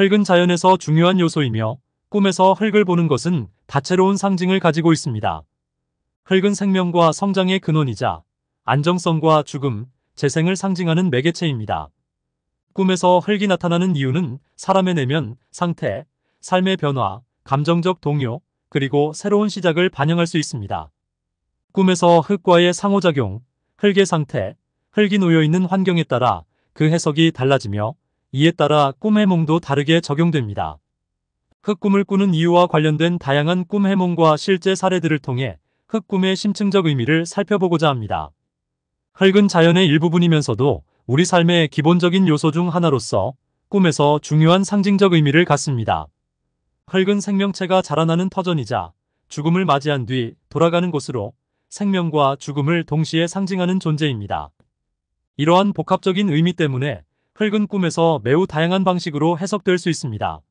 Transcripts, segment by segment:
흙은 자연에서 중요한 요소이며 꿈에서 흙을 보는 것은 다채로운 상징을 가지고 있습니다. 흙은 생명과 성장의 근원이자 안정성과 죽음, 재생을 상징하는 매개체입니다. 꿈에서 흙이 나타나는 이유는 사람의 내면, 상태, 삶의 변화, 감정적 동요, 그리고 새로운 시작을 반영할 수 있습니다. 꿈에서 흙과의 상호작용, 흙의 상태, 흙이 놓여있는 환경에 따라 그 해석이 달라지며 이에 따라 꿈 해몽도 다르게 적용됩니다. 흑꿈을 꾸는 이유와 관련된 다양한 꿈 해몽과 실제 사례들을 통해 흑꿈의 심층적 의미를 살펴보고자 합니다. 흙은 자연의 일부분이면서도 우리 삶의 기본적인 요소 중 하나로서 꿈에서 중요한 상징적 의미를 갖습니다. 흙은 생명체가 자라나는 터전이자 죽음을 맞이한 뒤 돌아가는 곳으로 생명과 죽음을 동시에 상징하는 존재입니다. 이러한 복합적인 의미 때문에 흙은 꿈에서 매우 다양한 방식으로 해석될 수 있습니다.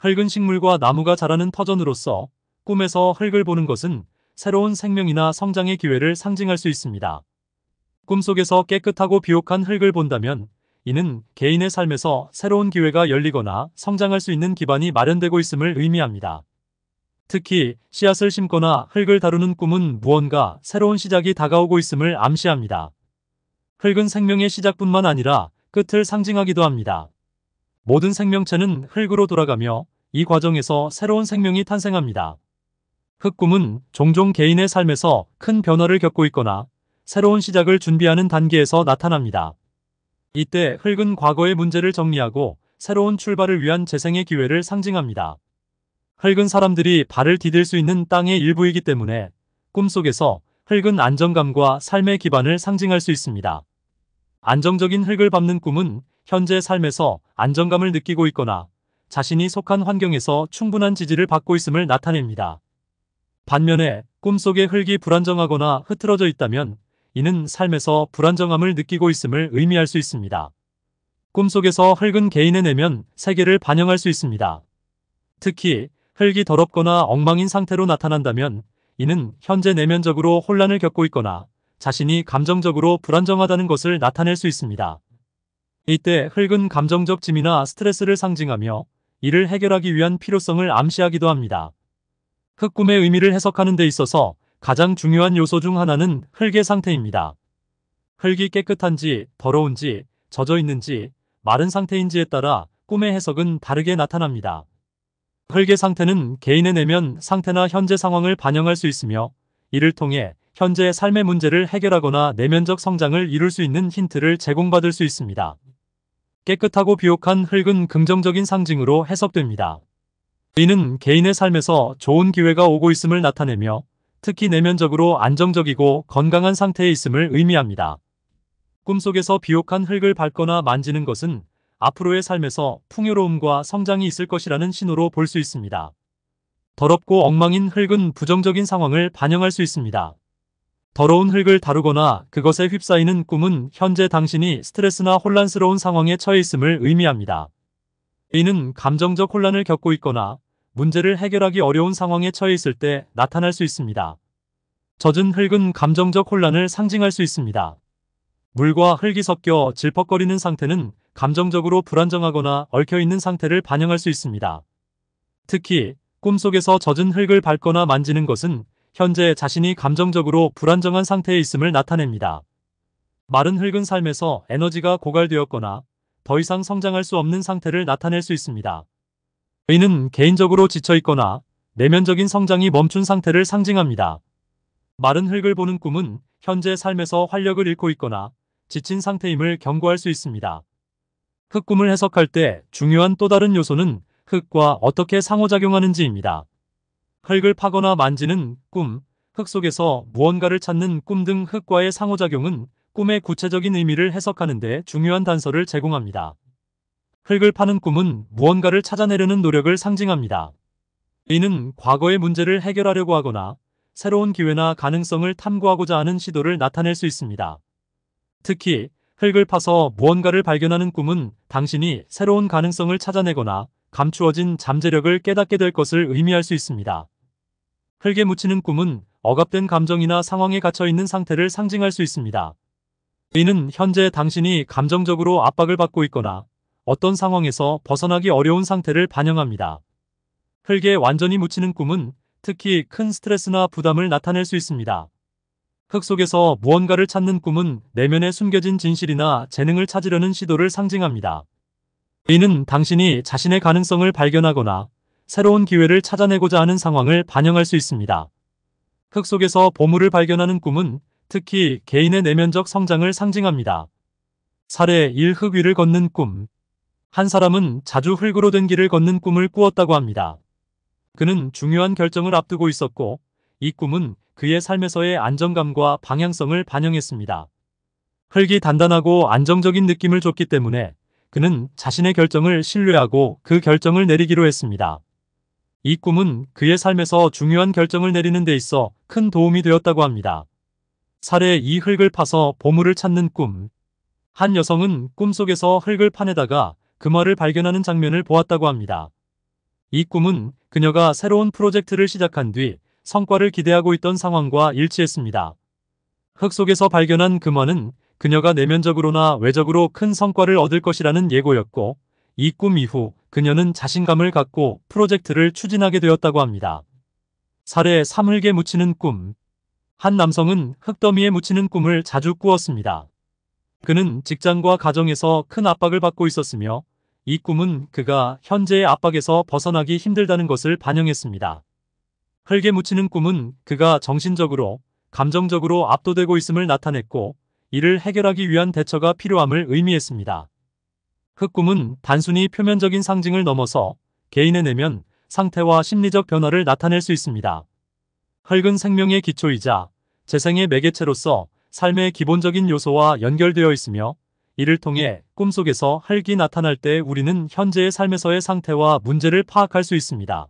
흙은 식물과 나무가 자라는 터전으로서 꿈에서 흙을 보는 것은 새로운 생명이나 성장의 기회를 상징할 수 있습니다. 꿈속에서 깨끗하고 비옥한 흙을 본다면 이는 개인의 삶에서 새로운 기회가 열리거나 성장할 수 있는 기반이 마련되고 있음을 의미합니다. 특히 씨앗을 심거나 흙을 다루는 꿈은 무언가 새로운 시작이 다가오고 있음을 암시합니다. 흙은 생명의 시작뿐만 아니라 끝을 상징하기도 합니다. 모든 생명체는 흙으로 돌아가며 이 과정에서 새로운 생명이 탄생합니다. 흙꿈은 종종 개인의 삶에서 큰 변화를 겪고 있거나 새로운 시작을 준비하는 단계에서 나타납니다. 이때 흙은 과거의 문제를 정리하고 새로운 출발을 위한 재생의 기회를 상징합니다. 흙은 사람들이 발을 디딜 수 있는 땅의 일부이기 때문에 꿈속에서 흙은 안정감과 삶의 기반을 상징할 수 있습니다. 안정적인 흙을 밟는 꿈은 현재 삶에서 안정감을 느끼고 있거나 자신이 속한 환경에서 충분한 지지를 받고 있음을 나타냅니다. 반면에 꿈속의 흙이 불안정하거나 흐트러져 있다면 이는 삶에서 불안정함을 느끼고 있음을 의미할 수 있습니다. 꿈속에서 흙은 개인의 내면 세계를 반영할 수 있습니다. 특히 흙이 더럽거나 엉망인 상태로 나타난다면 이는 현재 내면적으로 혼란을 겪고 있거나 자신이 감정적으로 불안정하다는 것을 나타낼 수 있습니다. 이때 흙은 감정적 짐이나 스트레스를 상징하며 이를 해결하기 위한 필요성을 암시하기도 합니다. 흙꿈의 의미를 해석하는 데 있어서 가장 중요한 요소 중 하나는 흙의 상태입니다. 흙이 깨끗한지 더러운지 젖어 있는지 마른 상태인지에 따라 꿈의 해석은 다르게 나타납니다. 흙의 상태는 개인의 내면 상태나 현재 상황을 반영할 수 있으며 이를 통해 현재의 삶의 문제를 해결하거나 내면적 성장을 이룰 수 있는 힌트를 제공받을 수 있습니다. 깨끗하고 비옥한 흙은 긍정적인 상징으로 해석됩니다. 이는 개인의 삶에서 좋은 기회가 오고 있음을 나타내며 특히 내면적으로 안정적이고 건강한 상태에 있음을 의미합니다. 꿈속에서 비옥한 흙을 밟거나 만지는 것은 앞으로의 삶에서 풍요로움과 성장이 있을 것이라는 신호로 볼 수 있습니다. 더럽고 엉망인 흙은 부정적인 상황을 반영할 수 있습니다. 더러운 흙을 다루거나 그것에 휩싸이는 꿈은 현재 당신이 스트레스나 혼란스러운 상황에 처해 있음을 의미합니다. 이는 감정적 혼란을 겪고 있거나 문제를 해결하기 어려운 상황에 처해 있을 때 나타날 수 있습니다. 젖은 흙은 감정적 혼란을 상징할 수 있습니다. 물과 흙이 섞여 질퍽거리는 상태는 감정적으로 불안정하거나 얽혀있는 상태를 반영할 수 있습니다. 특히 꿈속에서 젖은 흙을 밟거나 만지는 것은 현재 자신이 감정적으로 불안정한 상태에 있음을 나타냅니다. 마른 흙은 삶에서 에너지가 고갈되었거나 더 이상 성장할 수 없는 상태를 나타낼 수 있습니다. 의는 개인적으로 지쳐있거나 내면적인 성장이 멈춘 상태를 상징합니다. 마른 흙을 보는 꿈은 현재 삶에서 활력을 잃고 있거나 지친 상태임을 경고할 수 있습니다. 흙 꿈을 해석할 때 중요한 또 다른 요소는 흙과 어떻게 상호작용하는지입니다. 흙을 파거나 만지는 꿈, 흙 속에서 무언가를 찾는 꿈 등 흙과의 상호작용은 꿈의 구체적인 의미를 해석하는 데 중요한 단서를 제공합니다. 흙을 파는 꿈은 무언가를 찾아내려는 노력을 상징합니다. 이는 과거의 문제를 해결하려고 하거나 새로운 기회나 가능성을 탐구하고자 하는 시도를 나타낼 수 있습니다. 특히 흙을 파서 무언가를 발견하는 꿈은 당신이 새로운 가능성을 찾아내거나 감추어진 잠재력을 깨닫게 될 것을 의미할 수 있습니다. 흙에 묻히는 꿈은 억압된 감정이나 상황에 갇혀있는 상태를 상징할 수 있습니다. 이는 현재 당신이 감정적으로 압박을 받고 있거나 어떤 상황에서 벗어나기 어려운 상태를 반영합니다. 흙에 완전히 묻히는 꿈은 특히 큰 스트레스나 부담을 나타낼 수 있습니다. 흙 속에서 무언가를 찾는 꿈은 내면에 숨겨진 진실이나 재능을 찾으려는 시도를 상징합니다. 이는 당신이 자신의 가능성을 발견하거나 새로운 기회를 찾아내고자 하는 상황을 반영할 수 있습니다. 흙 속에서 보물을 발견하는 꿈은 특히 개인의 내면적 성장을 상징합니다. 사례 1흙 위를 걷는 꿈. 한 사람은 자주 흙으로 된 길을 걷는 꿈을 꾸었다고 합니다. 그는 중요한 결정을 앞두고 있었고 이 꿈은 그의 삶에서의 안정감과 방향성을 반영했습니다. 흙이 단단하고 안정적인 느낌을 줬기 때문에 그는 자신의 결정을 신뢰하고 그 결정을 내리기로 했습니다. 이 꿈은 그의 삶에서 중요한 결정을 내리는 데 있어 큰 도움이 되었다고 합니다. 사례 이 흙을 파서 보물을 찾는 꿈. 한 여성은 꿈속에서 흙을 파내다가 금화를 그 발견하는 장면을 보았다고 합니다. 이 꿈은 그녀가 새로운 프로젝트를 시작한 뒤 성과를 기대하고 있던 상황과 일치했습니다. 흙 속에서 발견한 금화는 그 그녀가 내면적으로나 외적으로 큰 성과를 얻을 것이라는 예고였고 이꿈 이후 그녀는 자신감을 갖고 프로젝트를 추진하게 되었다고 합니다. 사례 사물게 묻히는 꿈. 한 남성은 흙더미에 묻히는 꿈을 자주 꾸었습니다. 그는 직장과 가정에서 큰 압박을 받고 있었으며 이 꿈은 그가 현재의 압박에서 벗어나기 힘들다는 것을 반영했습니다. 흙에 묻히는 꿈은 그가 정신적으로, 감정적으로 압도되고 있음을 나타냈고 이를 해결하기 위한 대처가 필요함을 의미했습니다. 그 꿈은 단순히 표면적인 상징을 넘어서 개인의 내면 상태와 심리적 변화를 나타낼 수 있습니다. 흙은 생명의 기초이자 재생의 매개체로서 삶의 기본적인 요소와 연결되어 있으며 이를 통해 꿈속에서 흙이 나타날 때 우리는 현재의 삶에서의 상태와 문제를 파악할 수 있습니다.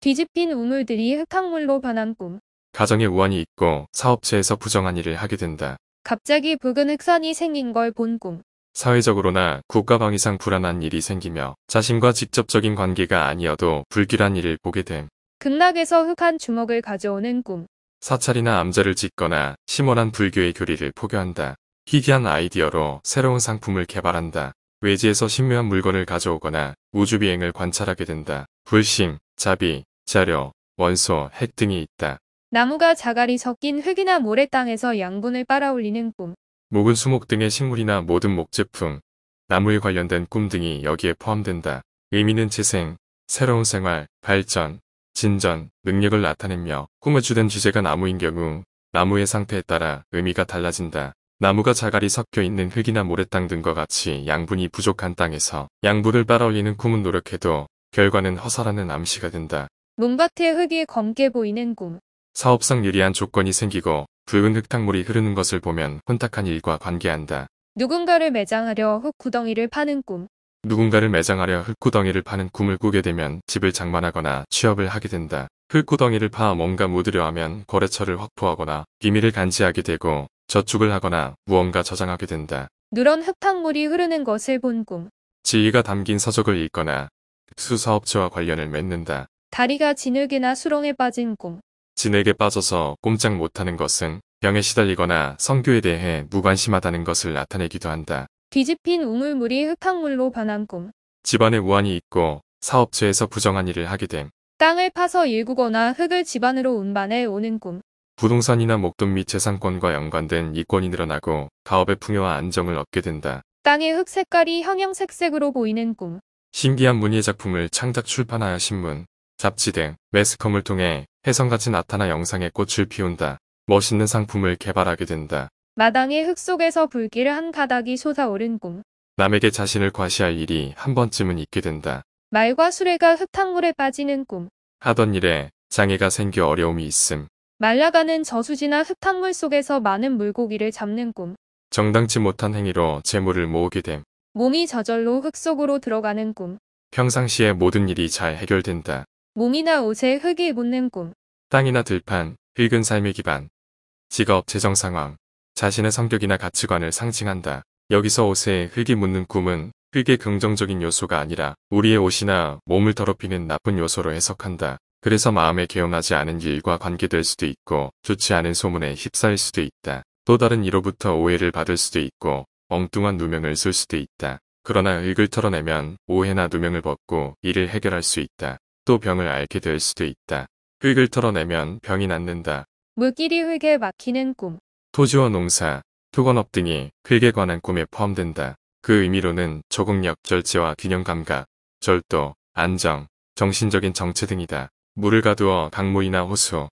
뒤집힌 우물들이 흙탕물로 변한 꿈. 가정에 우환이 있고 사업체에서 부정한 일을 하게 된다. 갑자기 붉은 흑산이 생긴 걸 본 꿈. 사회적으로나 국가방 위상 불안한 일이 생기며 자신과 직접적인 관계가 아니어도 불길한 일을 보게 됨. 극락에서 흑한 주먹을 가져오는 꿈. 사찰이나 암자를 짓거나 심원한 불교의 교리를 포교한다. 희귀한 아이디어로 새로운 상품을 개발한다. 외지에서 신묘한 물건을 가져오거나 우주비행을 관찰하게 된다. 불신 자비, 자료, 원소, 핵 등이 있다. 나무가 자갈이 섞인 흙이나 모래 땅에서 양분을 빨아올리는 꿈. 목은 수목 등의 식물이나 모든 목제품, 나무에 관련된 꿈 등이 여기에 포함된다. 의미는 재생, 새로운 생활, 발전, 진전, 능력을 나타내며 꿈을 주된 주제가 나무인 경우 나무의 상태에 따라 의미가 달라진다. 나무가 자갈이 섞여 있는 흙이나 모래땅 등과 같이 양분이 부족한 땅에서 양분을 빨아올리는 꿈은 노력해도 결과는 허사라는 암시가 된다. 논밭의 흙이 검게 보이는 꿈. 사업상 유리한 조건이 생기고 붉은 흙탕물이 흐르는 것을 보면 혼탁한 일과 관계한다. 누군가를 매장하려 흙구덩이를 파는 꿈. 누군가를 매장하려 흙구덩이를 파는 꿈을 꾸게 되면 집을 장만하거나 취업을 하게 된다. 흙구덩이를 파 뭔가 묻으려 하면 거래처를 확보하거나 비밀을 간지하게 되고 저축을 하거나 무언가 저장하게 된다. 누런 흙탕물이 흐르는 것을 본 꿈. 지위가 담긴 서적을 읽거나 수사업체와 관련을 맺는다. 다리가 진흙이나 수렁에 빠진 꿈. 진에게 빠져서 꼼짝 못하는 것은 병에 시달리거나 성교에 대해 무관심하다는 것을 나타내기도 한다. 뒤집힌 우물물이 흙탕물로 변한 꿈. 집안에 우환이 있고 사업체에서 부정한 일을 하게 됨. 땅을 파서 일구거나 흙을 집안으로 운반해 오는 꿈. 부동산이나 목돈 및 재산권과 연관된 이권이 늘어나고 가업의 풍요와 안정을 얻게 된다. 땅의 흙 색깔이 형형색색으로 보이는 꿈. 신기한 문예 작품을 창작 출판하여 신문, 잡지 등 매스컴을 통해 혜성같이 나타나 영상에 꽃을 피운다. 멋있는 상품을 개발하게 된다. 마당의 흙 속에서 불길 한 가닥이 솟아오른 꿈. 남에게 자신을 과시할 일이 한 번쯤은 있게 된다. 말과 수레가 흙탕물에 빠지는 꿈. 하던 일에 장애가 생겨 어려움이 있음. 말라가는 저수지나 흙탕물 속에서 많은 물고기를 잡는 꿈. 정당치 못한 행위로 재물을 모으게 됨. 몸이 저절로 흙 속으로 들어가는 꿈. 평상시에 모든 일이 잘 해결된다. 몸이나 옷에 흙이 묻는 꿈. 땅이나 들판, 흙은 삶의 기반. 직업, 재정 상황, 자신의 성격이나 가치관을 상징한다. 여기서 옷에 흙이 묻는 꿈은 흙의 긍정적인 요소가 아니라 우리의 옷이나 몸을 더럽히는 나쁜 요소로 해석한다. 그래서 마음에 개운하지 않은 일과 관계될 수도 있고 좋지 않은 소문에 휩싸일 수도 있다. 또 다른 이로부터 오해를 받을 수도 있고 엉뚱한 누명을 쓸 수도 있다. 그러나 흙을 털어내면 오해나 누명을 벗고 이를 해결할 수 있다. 또 병을 앓게 될 수도 있다. 흙을 털어내면 병이 낫는다. 물길이 흙에 막히는 꿈. 토지와 농사, 토건업 등이 흙에 관한 꿈에 포함된다. 그 의미로는 조응력 절제와 균형감각, 절도, 안정, 정신적인 정체 등이다. 물을 가두어 강물이나 호수,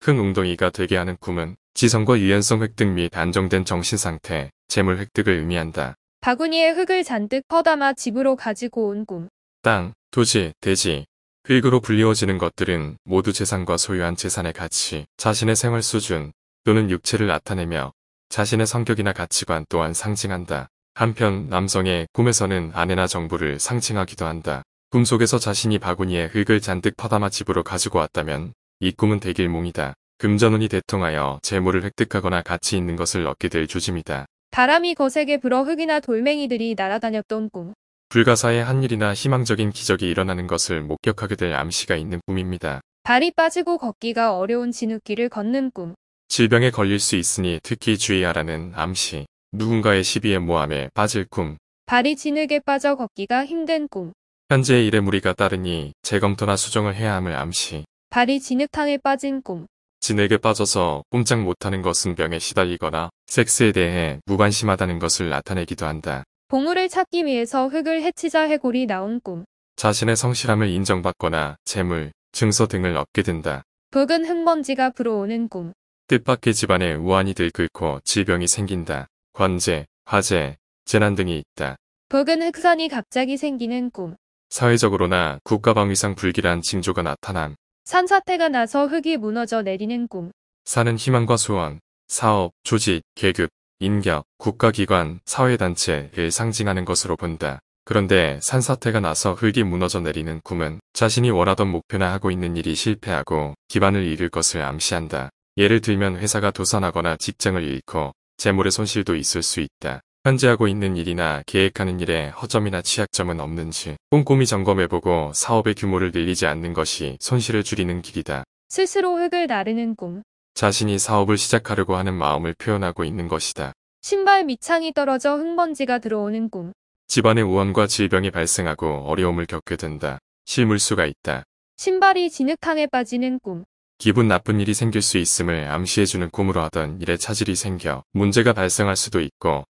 큰 웅덩이가 되게 하는 꿈은 지성과 유연성 획득 및 안정된 정신상태, 재물 획득을 의미한다. 바구니에 흙을 잔뜩 퍼담아 집으로 가지고 온 꿈. 땅, 토지, 대지, 수익으로 불리워지는 것들은 모두 재산과 소유한 재산의 가치, 자신의 생활 수준 또는 육체를 나타내며 자신의 성격이나 가치관 또한 상징한다. 한편 남성의 꿈에서는 아내나 정부를 상징하기도 한다. 꿈속에서 자신이 바구니에 흙을 잔뜩 파다마 집으로 가지고 왔다면 이 꿈은 대길몽이다. 금전운이 대통하여 재물을 획득하거나 가치 있는 것을 얻게 될 조짐이다. 바람이 거세게 불어 흙이나 돌멩이들이 날아다녔던 꿈. 불가사의 한 일이나 희망적인 기적이 일어나는 것을 목격하게 될 암시가 있는 꿈입니다. 발이 빠지고 걷기가 어려운 진흙길을 걷는 꿈. 질병에 걸릴 수 있으니 특히 주의하라는 암시. 누군가의 시비의 모함에 빠질 꿈. 발이 진흙에 빠져 걷기가 힘든 꿈. 현재의 일에 무리가 따르니 재검토나 수정을 해야 함을 암시. 발이 진흙탕에 빠진 꿈. 진흙에 빠져서 꼼짝 못하는 것은 병에 시달리거나 섹스에 대해 무관심하다는 것을 나타내기도 한다. 보물을 찾기 위해서 흙을 해치자 해골이 나온 꿈. 자신의 성실함을 인정받거나 재물, 증서 등을 얻게 된다. 붉은 흙먼지가 불어오는 꿈. 뜻밖의 집안에 우환이 들끓고 질병이 생긴다. 관제, 화재, 재난 등이 있다. 붉은 흑산이 갑자기 생기는 꿈. 사회적으로나 국가방위상 불길한 징조가 나타남. 산사태가 나서 흙이 무너져 내리는 꿈. 사는 희망과 소원, 사업, 조직, 계급, 인격, 국가기관, 사회단체를 상징하는 것으로 본다. 그런데 산사태가 나서 흙이 무너져 내리는 꿈은 자신이 원하던 목표나 하고 있는 일이 실패하고 기반을 잃을 것을 암시한다. 예를 들면 회사가 도산하거나 직장을 잃고 재물의 손실도 있을 수 있다. 현재 하고 있는 일이나 계획하는 일에 허점이나 취약점은 없는지 꼼꼼히 점검해보고 사업의 규모를 늘리지 않는 것이 손실을 줄이는 길이다. 스스로 흙을 나르는 꿈 자신이 사업을 시작하려고 하는 마음을 표현하고 있는 것이다. 신발 밑창이 떨어져 흙먼지가 들어오는 꿈. 집안의 우환과 질병이 발생하고 어려움을 겪게 된다. 실물수가 있다. 신발이 진흙탕에 빠지는 꿈. 기분 나쁜 일이 생길 수 있음을 암시해주는 꿈으로 하던 일에 차질이 생겨 문제가 발생할 수도 있고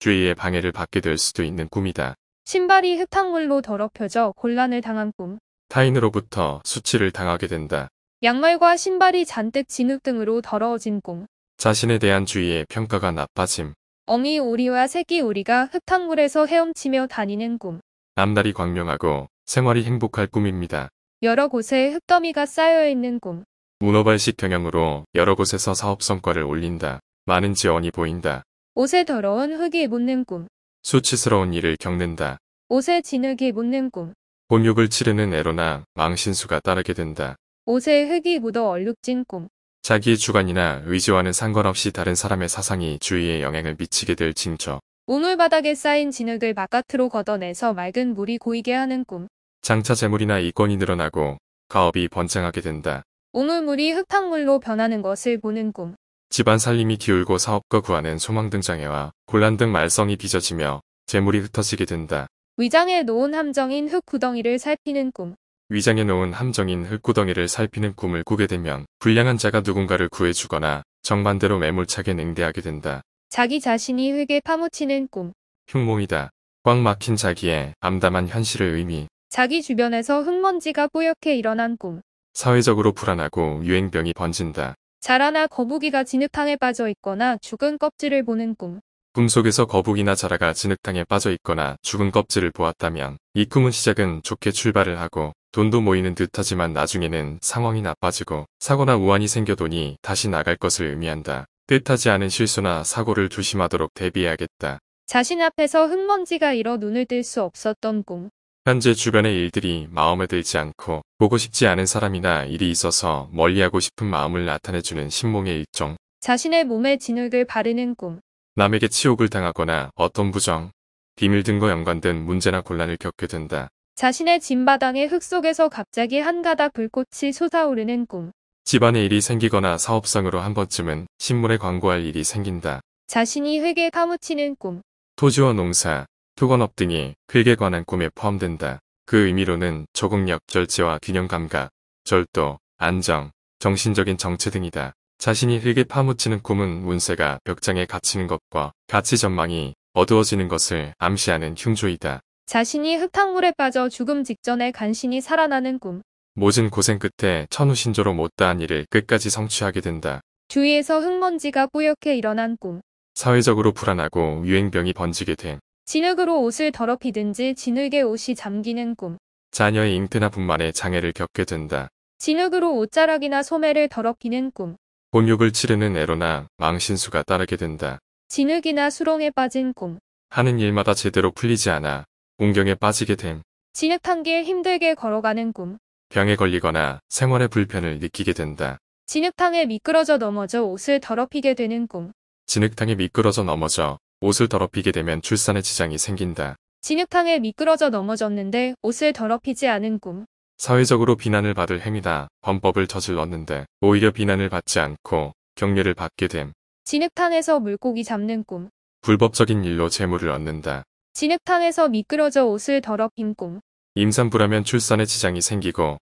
주위의 방해를 받게 될 수도 있는 꿈이다. 신발이 흙탕물로 더럽혀져 곤란을 당한 꿈. 타인으로부터 수치를 당하게 된다. 양말과 신발이 잔뜩 진흙 등으로 더러워진 곰. 자신에 대한 주위의 평가가 나빠짐. 엉이 오리와 새끼 오리가 흙탕물에서 헤엄치며 다니는 꿈. 남날이 광명하고 생활이 행복할 꿈입니다. 여러 곳에 흙더미가 쌓여 있는 꿈. 문어발식 경영으로 여러 곳에서 사업 성과를 올린다. 많은 지원이 보인다. 옷에 더러운 흙이 묻는 꿈. 수치스러운 일을 겪는다. 옷에 진흙이 묻는 꿈. 곤욕을 치르는 애로나 망신수가 따르게 된다. 옷에 흙이 묻어 얼룩진 꿈. 자기 주관이나 의지와는 상관없이 다른 사람의 사상이 주위에 영향을 미치게 될 징조. 우물 바닥에 쌓인 진흙을 바깥으로 걷어내서 맑은 물이 고이게 하는 꿈. 장차 재물이나 이권이 늘어나고 가업이 번창하게 된다. 우물물이 흙탕물로 변하는 것을 보는 꿈. 집안 살림이 기울고 사업과 구하는 소망 등장해와 곤란 등 말썽이 빚어지며 재물이 흩어지게 된다. 위장에 놓은 함정인 흙구덩이를 살피는 꿈. 위장에 놓은 함정인 흙구덩이를 살피는 꿈을 꾸게 되면 불량한 자가 누군가를 구해주거나 정반대로 매몰차게 냉대하게 된다. 자기 자신이 흙에 파묻히는 꿈. 흉몽이다. 꽉 막힌 자기의 암담한 현실을 의미. 자기 주변에서 흙먼지가 뿌옇게 일어난 꿈. 사회적으로 불안하고 유행병이 번진다. 자라나 거북이가 진흙탕에 빠져 있거나 죽은 껍질을 보는 꿈. 꿈속에서 거북이나 자라가 진흙탕에 빠져 있거나 죽은 껍질을 보았다면 이 꿈은 시작은 좋게 출발을 하고 돈도 모이는 듯하지만 나중에는 상황이 나빠지고 사고나 우환이 생겨도니 다시 나갈 것을 의미한다. 뜻하지 않은 실수나 사고를 조심하도록 대비해야겠다. 자신 앞에서 흙먼지가 일어 눈을 뜰 수 없었던 꿈. 현재 주변의 일들이 마음에 들지 않고 보고 싶지 않은 사람이나 일이 있어서 멀리하고 싶은 마음을 나타내주는 신몽의 일종. 자신의 몸에 진흙을 바르는 꿈. 남에게 치욕을 당하거나 어떤 부정, 비밀 등과 연관된 문제나 곤란을 겪게 된다. 자신의 짐바당의흙 속에서 갑자기 한 가닥 불꽃이 솟아오르는 꿈. 집안에 일이 생기거나 사업상으로 한 번쯤은 신문에 광고할 일이 생긴다. 자신이 흙에 파묻히는 꿈. 토지와 농사, 투건업 등이 회 흙에 관한 꿈에 포함된다. 그 의미로는 적응력, 절제와 균형감각, 절도, 안정, 정신적인 정체 등이다. 자신이 흙에 파묻히는 꿈은 운세가 벽장에 갇히는 것과 가치 전망이 어두워지는 것을 암시하는 흉조이다. 자신이 흙탕물에 빠져 죽음 직전에 간신히 살아나는 꿈. 모진 고생 끝에 천우 신조로 못다한 일을 끝까지 성취하게 된다. 주위에서 흙먼지가 뿌옇게 일어난 꿈. 사회적으로 불안하고 유행병이 번지게 된 진흙으로 옷을 더럽히든지 진흙에 옷이 잠기는 꿈. 자녀의 잉태나 분만에 장애를 겪게 된다. 진흙으로 옷자락이나 소매를 더럽히는 꿈. 곤욕을 치르는 애로나 망신수가 따르게 된다. 진흙이나 수렁에 빠진 꿈. 하는 일마다 제대로 풀리지 않아 공경에 빠지게 됨, 진흙탕길 힘들게 걸어가는 꿈. 병에 걸리거나 생활의 불편을 느끼게 된다. 진흙탕에 미끄러져 넘어져 옷을 더럽히게 되는 꿈. 진흙탕에 미끄러져 넘어져 옷을 더럽히게 되면 출산에 지장이 생긴다. 진흙탕에 미끄러져 넘어졌는데 옷을 더럽히지 않은 꿈. 사회적으로 비난을 받을 행위다. 범법을 저질렀는데 오히려 비난을 받지 않고 격려를 받게 됨. 진흙탕에서 물고기 잡는 꿈. 불법적인 일로 재물을 얻는다. 진흙탕에서 미끄러져 옷을 더럽힌 꿈. 임산부라면 출산에 지장이 생기고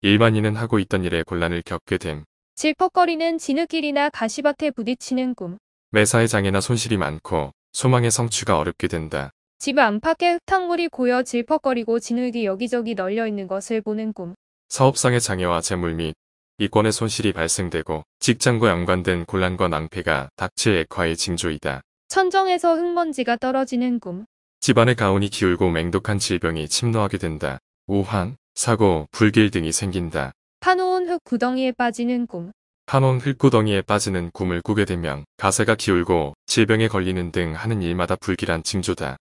일반인은 하고 있던 일에 곤란을 겪게 됨. 질퍽거리는 진흙길이나 가시밭에 부딪히는 꿈. 매사에 장애나 손실이 많고 소망의 성취가 어렵게 된다. 집 안팎에 흙탕물이 고여 질퍽거리고 진흙이 여기저기 널려 있는 것을 보는 꿈. 사업상의 장애와 재물 및 이권의 손실이 발생되고 직장과 연관된 곤란과 낭패가 닥칠 액화의 징조이다. 천정에서 흙먼지가 떨어지는 꿈. 집안의 가온이 기울고 맹독한 질병이 침노하게 된다. 오한, 사고, 불길 등이 생긴다. 파놓은 흙 구덩이에 빠지는 꿈. 파놓은 흙구덩이에 빠지는 꿈을 꾸게 되면 가세가 기울고 질병에 걸리는 등 하는 일마다 불길한 징조다.